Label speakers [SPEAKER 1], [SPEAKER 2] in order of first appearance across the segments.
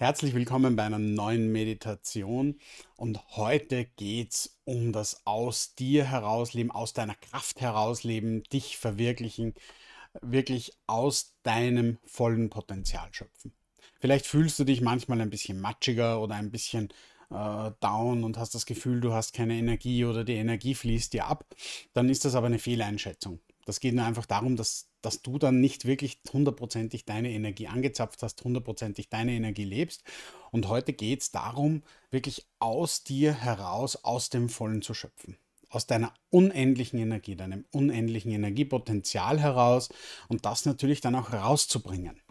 [SPEAKER 1] Herzlich willkommen bei einer neuen Meditation und heute geht es um das aus dir herausleben, aus deiner Kraft herausleben, dich verwirklichen, wirklich aus deinem vollen Potenzial schöpfen. Vielleicht fühlst du dich manchmal ein bisschen matschiger oder ein bisschen äh, down und hast das Gefühl, du hast keine Energie oder die Energie fließt dir ab, dann ist das aber eine Fehleinschätzung. Das geht nur einfach darum, dass, dass du dann nicht wirklich hundertprozentig deine Energie angezapft hast, hundertprozentig deine Energie lebst. Und heute geht es darum, wirklich aus dir heraus, aus dem Vollen zu schöpfen. Aus deiner unendlichen Energie, deinem unendlichen Energiepotenzial heraus und das natürlich dann auch rauszubringen.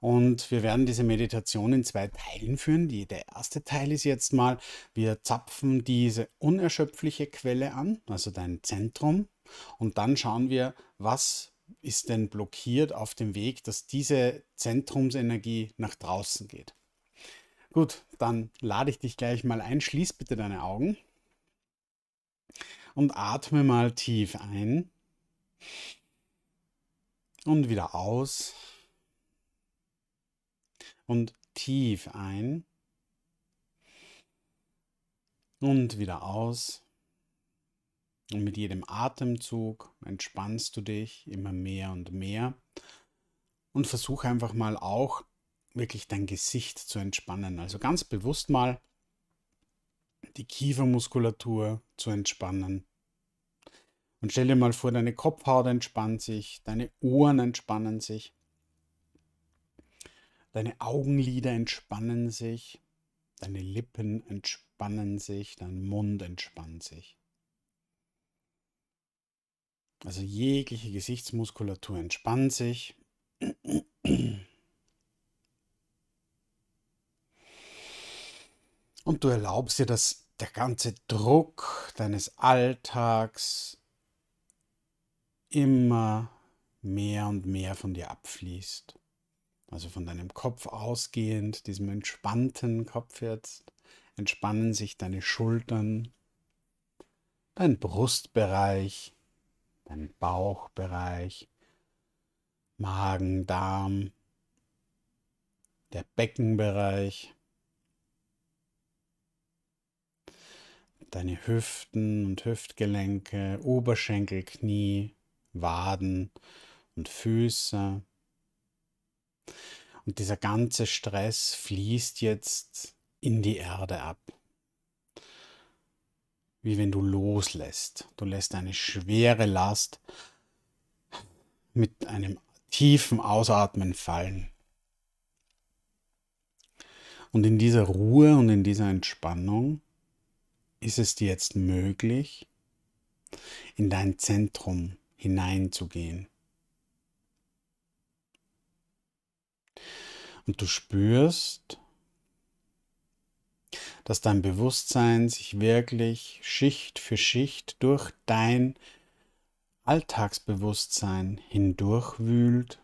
[SPEAKER 1] Und wir werden diese Meditation in zwei Teilen führen. Die, der erste Teil ist jetzt mal, wir zapfen diese unerschöpfliche Quelle an, also dein Zentrum, und dann schauen wir, was ist denn blockiert auf dem Weg, dass diese Zentrumsenergie nach draußen geht. Gut, dann lade ich dich gleich mal ein. Schließ bitte deine Augen und atme mal tief ein und wieder aus und tief ein und wieder aus und mit jedem Atemzug entspannst du dich immer mehr und mehr. Und versuch einfach mal auch wirklich dein Gesicht zu entspannen. Also ganz bewusst mal die Kiefermuskulatur zu entspannen. Und stell dir mal vor, deine Kopfhaut entspannt sich, deine Ohren entspannen sich, deine Augenlider entspannen sich, deine Lippen entspannen sich, dein Mund entspannt sich. Also jegliche Gesichtsmuskulatur entspannt sich. Und du erlaubst dir, dass der ganze Druck deines Alltags immer mehr und mehr von dir abfließt. Also von deinem Kopf ausgehend, diesem entspannten Kopf jetzt, entspannen sich deine Schultern, dein Brustbereich, deinen Bauchbereich, Magen, Darm, der Beckenbereich, deine Hüften und Hüftgelenke, Oberschenkel, Knie, Waden und Füße. Und dieser ganze Stress fließt jetzt in die Erde ab wie wenn du loslässt. Du lässt eine schwere Last mit einem tiefen Ausatmen fallen. Und in dieser Ruhe und in dieser Entspannung ist es dir jetzt möglich, in dein Zentrum hineinzugehen. Und du spürst, dass dein Bewusstsein sich wirklich Schicht für Schicht durch dein Alltagsbewusstsein hindurchwühlt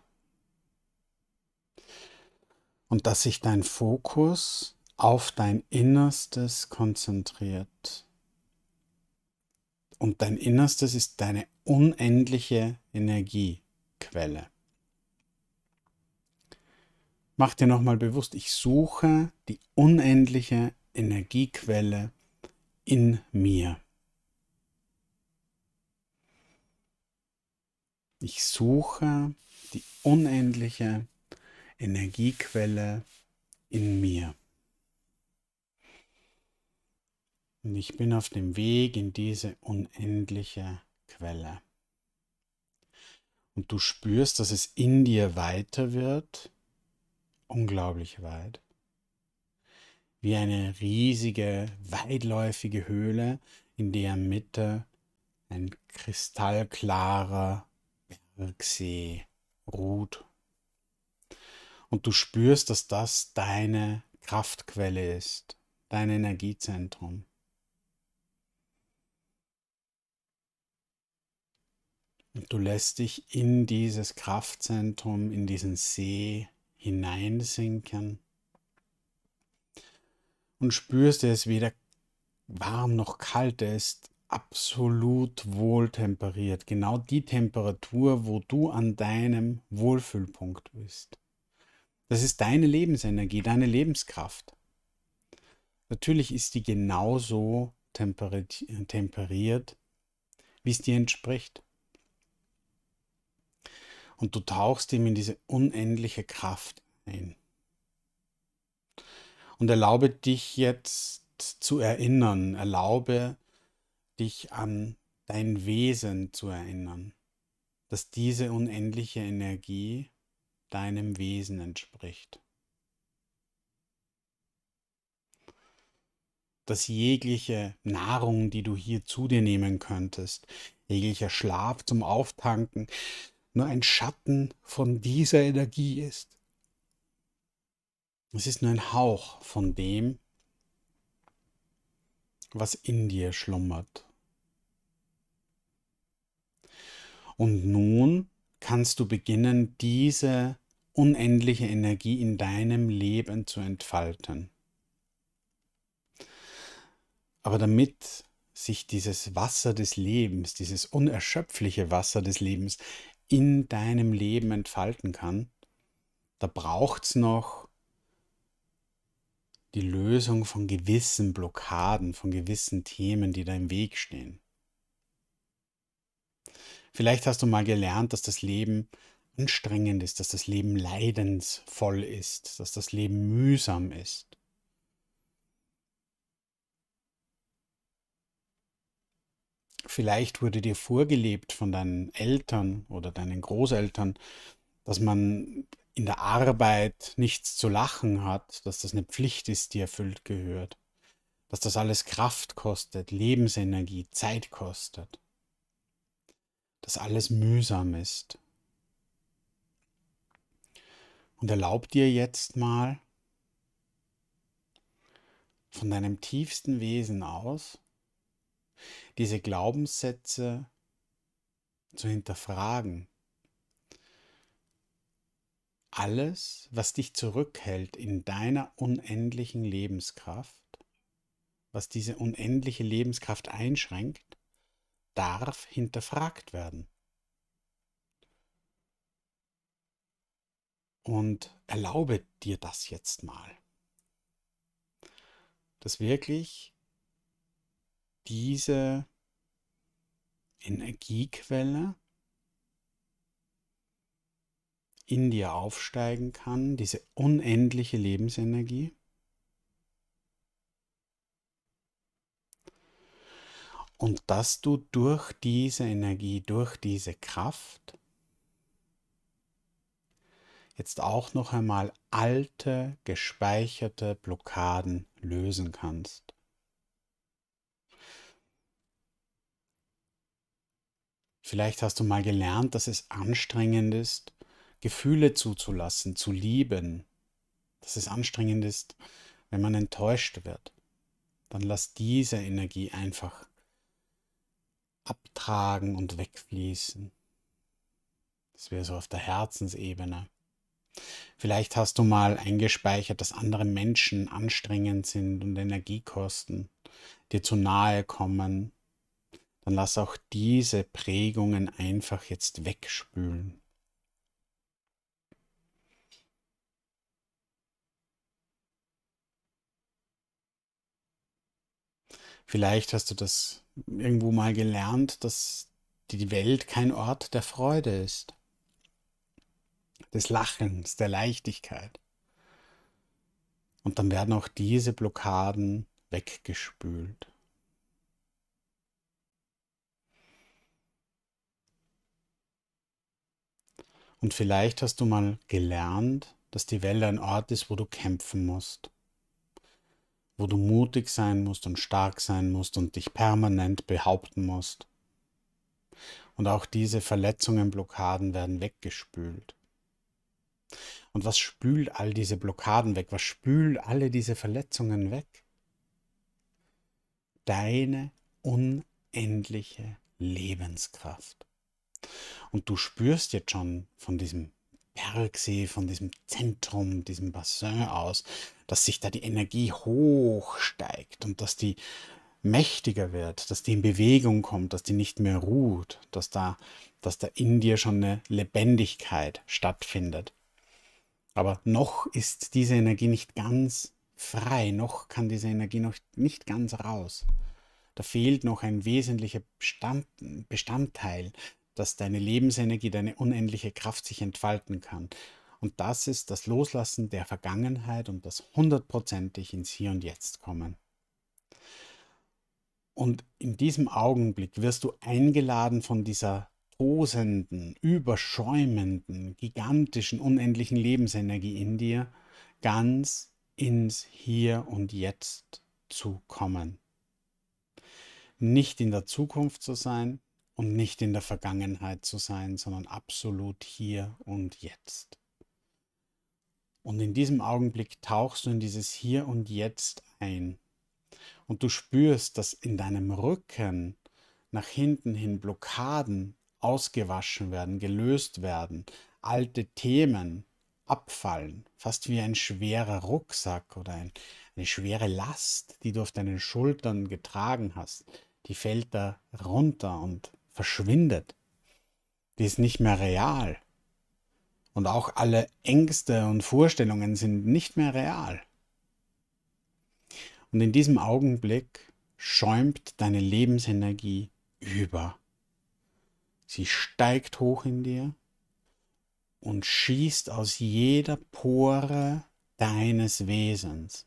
[SPEAKER 1] und dass sich dein Fokus auf dein Innerstes konzentriert. Und dein Innerstes ist deine unendliche Energiequelle. Mach dir nochmal bewusst, ich suche die unendliche Energiequelle in mir. Ich suche die unendliche Energiequelle in mir. Und ich bin auf dem Weg in diese unendliche Quelle. Und du spürst, dass es in dir weiter wird, unglaublich weit wie eine riesige, weitläufige Höhle, in der Mitte ein kristallklarer Bergsee ruht. Und du spürst, dass das deine Kraftquelle ist, dein Energiezentrum. Und du lässt dich in dieses Kraftzentrum, in diesen See hineinsinken und spürst, der ist weder warm noch kalt, er ist absolut wohltemperiert. Genau die Temperatur, wo du an deinem Wohlfühlpunkt bist. Das ist deine Lebensenergie, deine Lebenskraft. Natürlich ist die genauso temperiert, wie es dir entspricht. Und du tauchst ihm in diese unendliche Kraft ein. Und erlaube dich jetzt zu erinnern, erlaube dich an dein Wesen zu erinnern, dass diese unendliche Energie deinem Wesen entspricht. dass jegliche Nahrung, die du hier zu dir nehmen könntest, jeglicher Schlaf zum Auftanken, nur ein Schatten von dieser Energie ist. Es ist nur ein Hauch von dem, was in dir schlummert. Und nun kannst du beginnen, diese unendliche Energie in deinem Leben zu entfalten. Aber damit sich dieses Wasser des Lebens, dieses unerschöpfliche Wasser des Lebens in deinem Leben entfalten kann, da braucht es noch die Lösung von gewissen Blockaden, von gewissen Themen, die da im Weg stehen. Vielleicht hast du mal gelernt, dass das Leben anstrengend ist, dass das Leben leidensvoll ist, dass das Leben mühsam ist. Vielleicht wurde dir vorgelebt von deinen Eltern oder deinen Großeltern, dass man in der Arbeit nichts zu lachen hat, dass das eine Pflicht ist, die erfüllt gehört, dass das alles Kraft kostet, Lebensenergie, Zeit kostet, dass alles mühsam ist. Und erlaub dir jetzt mal von deinem tiefsten Wesen aus, diese Glaubenssätze zu hinterfragen, alles, was dich zurückhält in deiner unendlichen Lebenskraft, was diese unendliche Lebenskraft einschränkt, darf hinterfragt werden. Und erlaube dir das jetzt mal, dass wirklich diese Energiequelle in dir aufsteigen kann, diese unendliche Lebensenergie. Und dass du durch diese Energie, durch diese Kraft jetzt auch noch einmal alte, gespeicherte Blockaden lösen kannst. Vielleicht hast du mal gelernt, dass es anstrengend ist, Gefühle zuzulassen, zu lieben, dass es anstrengend ist, wenn man enttäuscht wird, dann lass diese Energie einfach abtragen und wegfließen. Das wäre so auf der Herzensebene. Vielleicht hast du mal eingespeichert, dass andere Menschen anstrengend sind und Energiekosten dir zu nahe kommen. Dann lass auch diese Prägungen einfach jetzt wegspülen. Vielleicht hast du das irgendwo mal gelernt, dass die Welt kein Ort der Freude ist, des Lachens, der Leichtigkeit. Und dann werden auch diese Blockaden weggespült. Und vielleicht hast du mal gelernt, dass die Welt ein Ort ist, wo du kämpfen musst wo du mutig sein musst und stark sein musst und dich permanent behaupten musst. Und auch diese Verletzungen, Blockaden werden weggespült. Und was spült all diese Blockaden weg? Was spült alle diese Verletzungen weg? Deine unendliche Lebenskraft. Und du spürst jetzt schon von diesem Bergsee, von diesem Zentrum, diesem Bassin aus, dass sich da die Energie hochsteigt und dass die mächtiger wird, dass die in Bewegung kommt, dass die nicht mehr ruht, dass da, dass da in dir schon eine Lebendigkeit stattfindet. Aber noch ist diese Energie nicht ganz frei, noch kann diese Energie noch nicht ganz raus. Da fehlt noch ein wesentlicher Bestand, Bestandteil, dass deine Lebensenergie, deine unendliche Kraft sich entfalten kann. Und das ist das Loslassen der Vergangenheit und das hundertprozentig ins Hier und Jetzt kommen. Und in diesem Augenblick wirst du eingeladen von dieser tosenden, überschäumenden, gigantischen, unendlichen Lebensenergie in dir, ganz ins Hier und Jetzt zu kommen. Nicht in der Zukunft zu sein, und nicht in der Vergangenheit zu sein, sondern absolut hier und jetzt. Und in diesem Augenblick tauchst du in dieses Hier und Jetzt ein. Und du spürst, dass in deinem Rücken nach hinten hin Blockaden ausgewaschen werden, gelöst werden, alte Themen abfallen, fast wie ein schwerer Rucksack oder ein, eine schwere Last, die du auf deinen Schultern getragen hast, die fällt da runter und verschwindet. Die ist nicht mehr real. Und auch alle Ängste und Vorstellungen sind nicht mehr real. Und in diesem Augenblick schäumt deine Lebensenergie über. Sie steigt hoch in dir und schießt aus jeder Pore deines Wesens.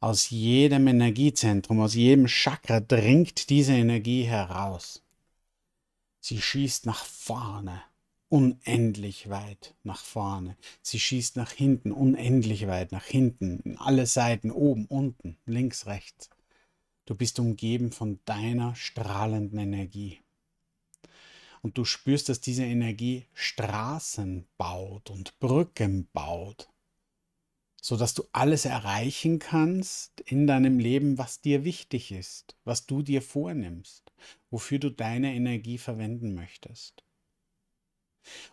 [SPEAKER 1] Aus jedem Energiezentrum, aus jedem Chakra dringt diese Energie heraus. Sie schießt nach vorne, unendlich weit nach vorne. Sie schießt nach hinten, unendlich weit nach hinten, in alle Seiten, oben, unten, links, rechts. Du bist umgeben von deiner strahlenden Energie. Und du spürst, dass diese Energie Straßen baut und Brücken baut, sodass du alles erreichen kannst in deinem Leben, was dir wichtig ist, was du dir vornimmst wofür du deine Energie verwenden möchtest.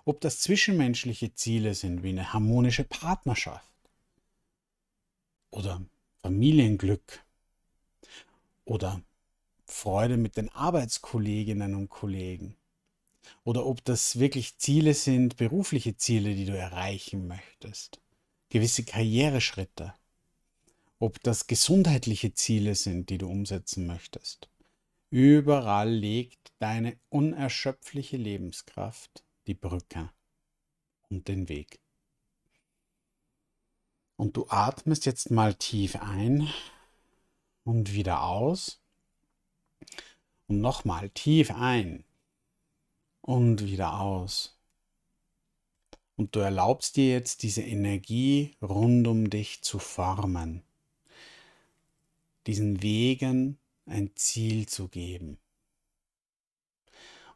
[SPEAKER 1] Ob das zwischenmenschliche Ziele sind wie eine harmonische Partnerschaft oder Familienglück oder Freude mit den Arbeitskolleginnen und Kollegen oder ob das wirklich Ziele sind, berufliche Ziele, die du erreichen möchtest, gewisse Karriereschritte, ob das gesundheitliche Ziele sind, die du umsetzen möchtest Überall legt deine unerschöpfliche Lebenskraft die Brücke und den Weg. Und du atmest jetzt mal tief ein und wieder aus. Und nochmal tief ein und wieder aus. Und du erlaubst dir jetzt diese Energie rund um dich zu formen. Diesen Wegen ein Ziel zu geben.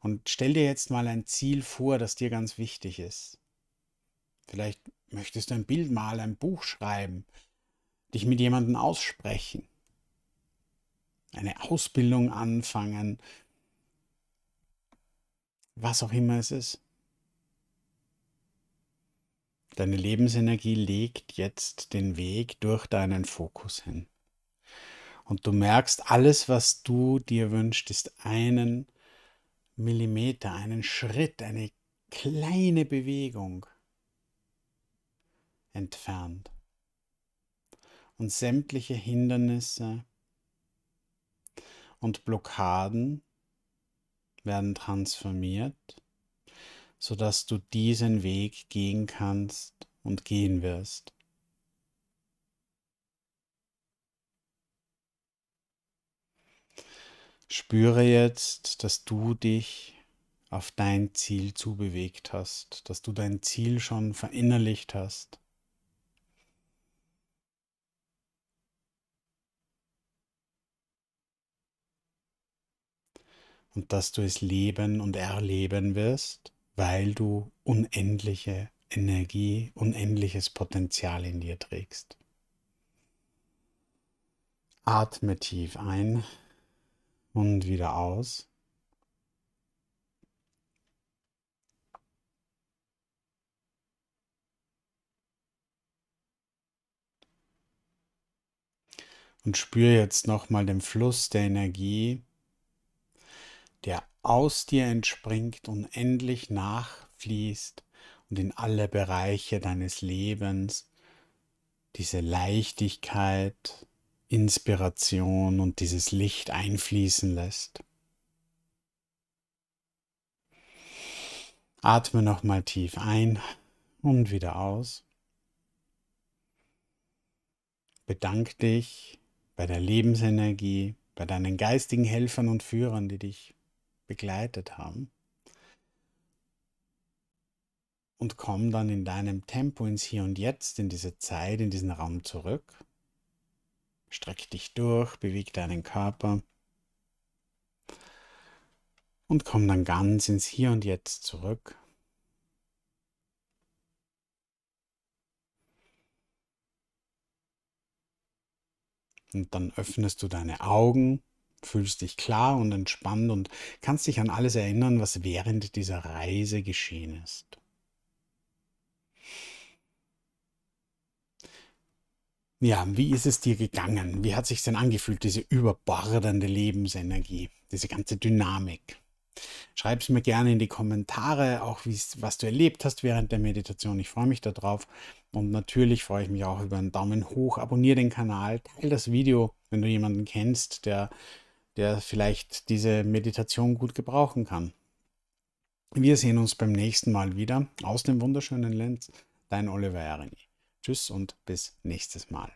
[SPEAKER 1] Und stell dir jetzt mal ein Ziel vor, das dir ganz wichtig ist. Vielleicht möchtest du ein Bild malen, ein Buch schreiben, dich mit jemandem aussprechen, eine Ausbildung anfangen, was auch immer es ist. Deine Lebensenergie legt jetzt den Weg durch deinen Fokus hin. Und du merkst, alles, was du dir wünschst, ist einen Millimeter, einen Schritt, eine kleine Bewegung entfernt. Und sämtliche Hindernisse und Blockaden werden transformiert, sodass du diesen Weg gehen kannst und gehen wirst. Spüre jetzt, dass du dich auf dein Ziel zubewegt hast, dass du dein Ziel schon verinnerlicht hast. Und dass du es leben und erleben wirst, weil du unendliche Energie, unendliches Potenzial in dir trägst. Atme tief ein und wieder aus. Und spür jetzt nochmal den Fluss der Energie, der aus dir entspringt, unendlich nachfließt und in alle Bereiche deines Lebens diese Leichtigkeit, Inspiration und dieses Licht einfließen lässt. Atme nochmal tief ein und wieder aus. Bedank dich bei der Lebensenergie, bei deinen geistigen Helfern und Führern, die dich begleitet haben. Und komm dann in deinem Tempo ins Hier und Jetzt, in diese Zeit, in diesen Raum zurück. Streck dich durch, beweg deinen Körper und komm dann ganz ins Hier und Jetzt zurück. Und dann öffnest du deine Augen, fühlst dich klar und entspannt und kannst dich an alles erinnern, was während dieser Reise geschehen ist. Ja, wie ist es dir gegangen? Wie hat sich denn angefühlt, diese überbordende Lebensenergie, diese ganze Dynamik? Schreib es mir gerne in die Kommentare, auch was du erlebt hast während der Meditation. Ich freue mich darauf. Und natürlich freue ich mich auch über einen Daumen hoch. Abonniere den Kanal, teile das Video, wenn du jemanden kennst, der, der vielleicht diese Meditation gut gebrauchen kann. Wir sehen uns beim nächsten Mal wieder aus dem wunderschönen Lenz. Dein Oliver Erini. Tschüss und bis nächstes Mal.